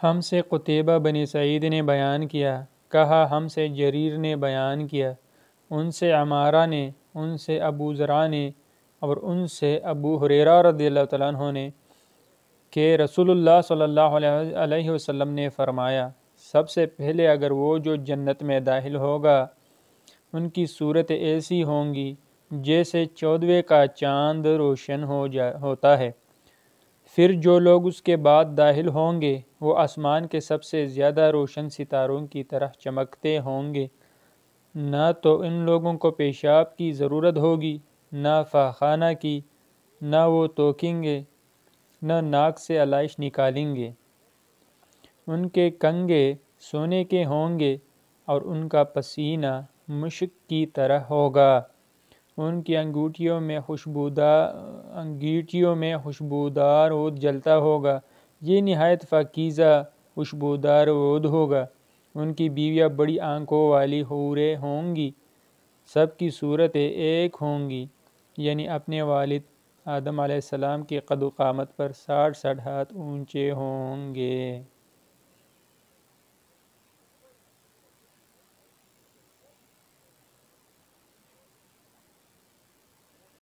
हम से कुतबा बन सईद ने बयान किया कहा हम से जरीर ने बयान किया उन से अमारा ने उन से अबू ज़रा ने और उन से अबू हुरेरा रदी तु ने कि रसूलुल्लाह सल्लल्लाहु अलैहि वसल्लम ने फरमाया सबसे पहले अगर वो जो जन्नत में दाखिल होगा उनकी सूरत ऐसी होंगी जैसे चौदवे का चांद रोशन हो जा होता है फिर जो लोग उसके बाद दाहिल होंगे वो आसमान के सबसे ज़्यादा रोशन सितारों की तरह चमकते होंगे ना तो इन लोगों को पेशाब की ज़रूरत होगी ना फाखाना की ना वो तोकेंगे ना नाक से आलाइश निकालेंगे उनके कंगे सोने के होंगे और उनका पसीना मुश्क की तरह होगा उनकी अंगूठियों में खुशबूदार अंगीठियों में खुशबूदार उद जलता होगा ये नहायत फ़कीज़ा खुशबूदार ओद होगा उनकी बीवियाँ बड़ी आंखों वाली हूरें होंगी सबकी सूरत एक होंगी यानी अपने वालिद आदम आसमाम के कदुकामत पर साठ साठ हाथ ऊंचे होंगे